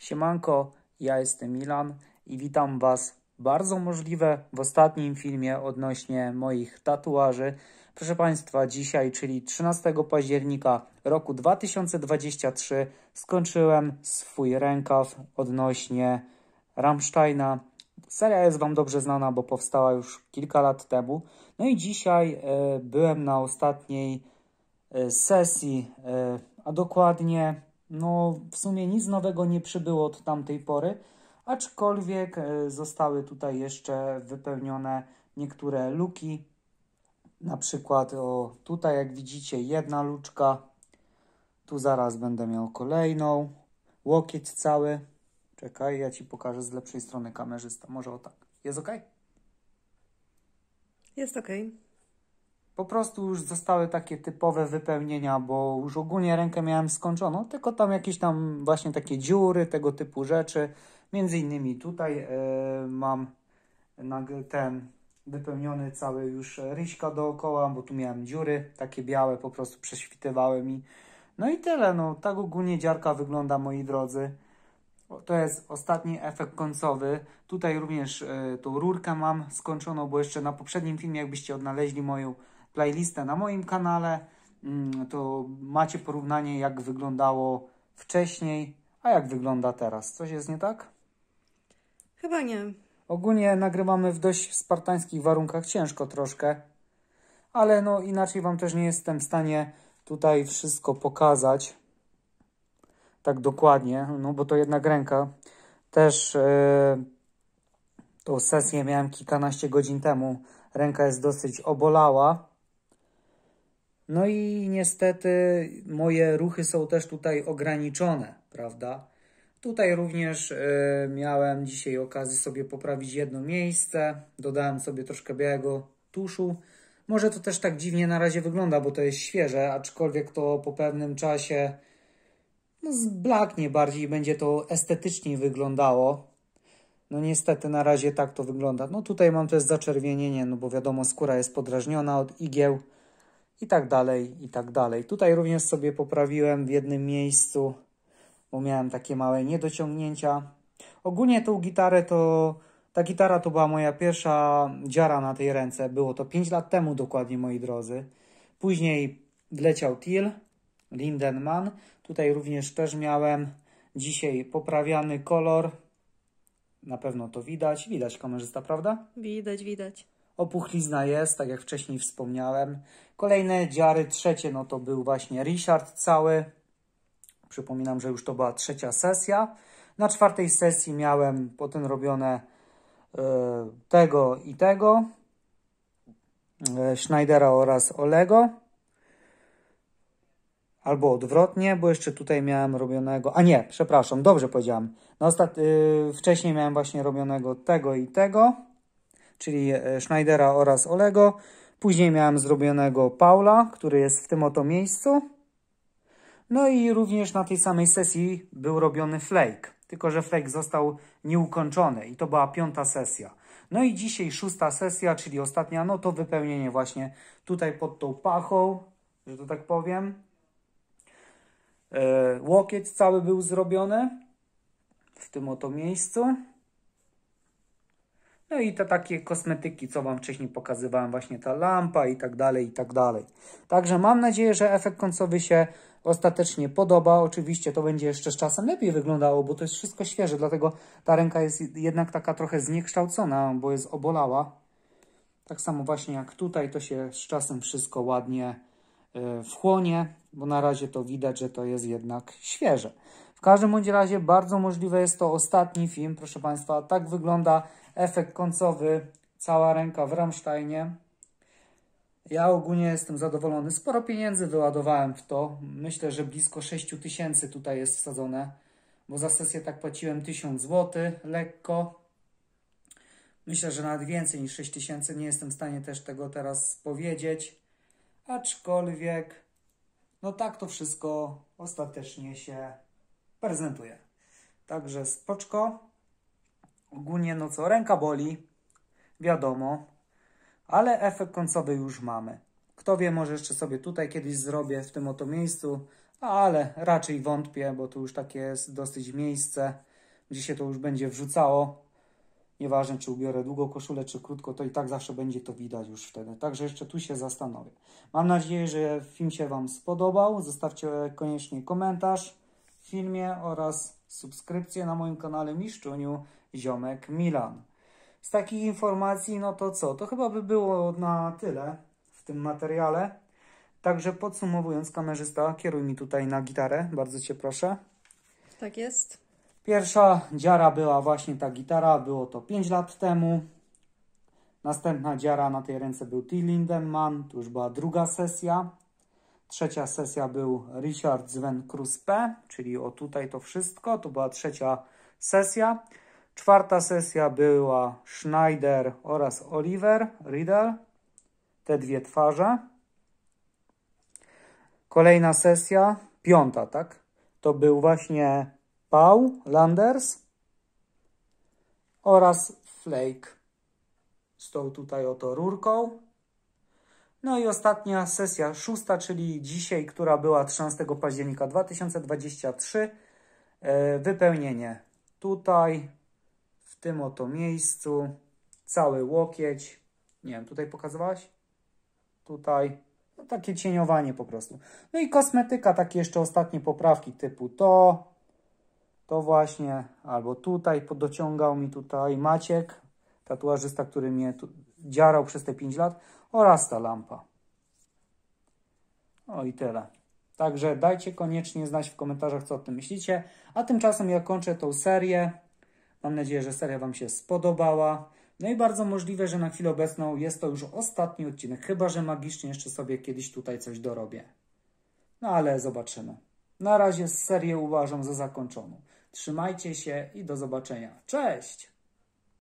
Siemanko, ja jestem Milan i witam Was bardzo możliwe w ostatnim filmie odnośnie moich tatuaży. Proszę Państwa, dzisiaj, czyli 13 października roku 2023, skończyłem swój rękaw odnośnie Rammsteina. Seria jest Wam dobrze znana, bo powstała już kilka lat temu. No i dzisiaj y, byłem na ostatniej y, sesji, y, a dokładnie no, w sumie nic nowego nie przybyło od tamtej pory, aczkolwiek e, zostały tutaj jeszcze wypełnione niektóre luki. Na przykład o, tutaj, jak widzicie, jedna luczka. Tu zaraz będę miał kolejną. Łokieć cały. Czekaj, ja Ci pokażę z lepszej strony kamerzysta. Może o tak. Jest ok? Jest ok. Po prostu już zostały takie typowe wypełnienia, bo już ogólnie rękę miałem skończoną, tylko tam jakieś tam właśnie takie dziury, tego typu rzeczy. Między innymi tutaj y, mam ten wypełniony cały już ryśka dookoła, bo tu miałem dziury takie białe, po prostu prześwitywały mi. No i tyle, no tak ogólnie dziarka wygląda, moi drodzy. To jest ostatni efekt końcowy. Tutaj również y, tą rurkę mam skończoną, bo jeszcze na poprzednim filmie, jakbyście odnaleźli moją playlistę na moim kanale, mm, to macie porównanie, jak wyglądało wcześniej, a jak wygląda teraz. Coś jest nie tak? Chyba nie. Ogólnie nagrywamy w dość spartańskich warunkach, ciężko troszkę, ale no inaczej Wam też nie jestem w stanie tutaj wszystko pokazać tak dokładnie, no bo to jednak ręka. Też yy, tą sesję miałem kilkanaście godzin temu. Ręka jest dosyć obolała, no i niestety moje ruchy są też tutaj ograniczone, prawda? Tutaj również y, miałem dzisiaj okazję sobie poprawić jedno miejsce. Dodałem sobie troszkę białego tuszu. Może to też tak dziwnie na razie wygląda, bo to jest świeże, aczkolwiek to po pewnym czasie no, zblaknie bardziej i będzie to estetycznie wyglądało. No niestety na razie tak to wygląda. No tutaj mam też zaczerwienienie, no bo wiadomo skóra jest podrażniona od igieł i tak dalej, i tak dalej. Tutaj również sobie poprawiłem w jednym miejscu, bo miałem takie małe niedociągnięcia. Ogólnie tą gitarę to, ta gitara to była moja pierwsza dziara na tej ręce. Było to 5 lat temu dokładnie, moi drodzy. Później leciał Till, Lindenman. Tutaj również też miałem dzisiaj poprawiany kolor. Na pewno to widać. Widać kamerzysta, prawda? Widać, widać. Opuchlizna jest, tak jak wcześniej wspomniałem. Kolejne dziary trzecie, no to był właśnie Richard cały. Przypominam, że już to była trzecia sesja. Na czwartej sesji miałem potem robione y, tego i tego. Y, Schneidera oraz Olego. Albo odwrotnie, bo jeszcze tutaj miałem robionego... A nie, przepraszam, dobrze powiedziałem. Na ostat... Y, wcześniej miałem właśnie robionego tego i tego czyli e, Schneidera oraz Olego. Później miałem zrobionego Paula, który jest w tym oto miejscu. No i również na tej samej sesji był robiony flake, tylko że flake został nieukończony i to była piąta sesja. No i dzisiaj szósta sesja, czyli ostatnia, no to wypełnienie właśnie tutaj pod tą pachą, że to tak powiem. E, łokieć cały był zrobiony w tym oto miejscu. No i te takie kosmetyki, co Wam wcześniej pokazywałem, właśnie ta lampa i tak dalej, i tak dalej. Także mam nadzieję, że efekt końcowy się ostatecznie podoba. Oczywiście to będzie jeszcze z czasem lepiej wyglądało, bo to jest wszystko świeże, dlatego ta ręka jest jednak taka trochę zniekształcona, bo jest obolała. Tak samo właśnie jak tutaj, to się z czasem wszystko ładnie e, wchłonie, bo na razie to widać, że to jest jednak świeże. W każdym bądź razie bardzo możliwe jest to ostatni film, proszę Państwa. Tak wygląda efekt końcowy, cała ręka w Rammsteinie. Ja ogólnie jestem zadowolony. Sporo pieniędzy wyładowałem w to. Myślę, że blisko 6 tysięcy tutaj jest wsadzone, bo za sesję tak płaciłem 1000 zł lekko. Myślę, że nawet więcej niż 6 tysięcy. Nie jestem w stanie też tego teraz powiedzieć. Aczkolwiek, no tak to wszystko ostatecznie się prezentuje. Także spoczko. Ogólnie no co, ręka boli, wiadomo, ale efekt końcowy już mamy. Kto wie, może jeszcze sobie tutaj kiedyś zrobię w tym oto miejscu, no ale raczej wątpię, bo to już takie jest dosyć miejsce, gdzie się to już będzie wrzucało. Nieważne, czy ubiorę długą koszulę, czy krótko, to i tak zawsze będzie to widać już wtedy. Także jeszcze tu się zastanowię. Mam nadzieję, że film się Wam spodobał. Zostawcie koniecznie komentarz filmie oraz subskrypcję na moim kanale Miszczuniu Ziomek Milan. Z takich informacji, no to co? To chyba by było na tyle w tym materiale. Także podsumowując, kamerzysta, kieruj mi tutaj na gitarę, bardzo Cię proszę. Tak jest. Pierwsza dziara była właśnie ta gitara, było to 5 lat temu. Następna dziara na tej ręce był T. Lindemann, to już była druga sesja. Trzecia sesja był Richard Sven Kruspe, czyli o tutaj to wszystko, to była trzecia sesja. Czwarta sesja była Schneider oraz Oliver Riddle, te dwie twarze. Kolejna sesja, piąta, tak? To był właśnie Paul Landers oraz Flake z tą tutaj oto rurką. No i ostatnia sesja, szósta, czyli dzisiaj, która była 13 października 2023. E, wypełnienie tutaj, w tym oto miejscu, cały łokieć. Nie wiem, tutaj pokazywałaś? Tutaj. No, takie cieniowanie po prostu. No i kosmetyka, takie jeszcze ostatnie poprawki typu to, to właśnie, albo tutaj, podociągał mi tutaj Maciek, tatuażysta, który mnie tu, dziarał przez te 5 lat oraz ta lampa. O i tyle. Także dajcie koniecznie znać w komentarzach, co o tym myślicie. A tymczasem ja kończę tą serię. Mam nadzieję, że seria Wam się spodobała. No i bardzo możliwe, że na chwilę obecną jest to już ostatni odcinek, chyba że magicznie jeszcze sobie kiedyś tutaj coś dorobię. No ale zobaczymy. Na razie serię uważam za zakończoną. Trzymajcie się i do zobaczenia. Cześć!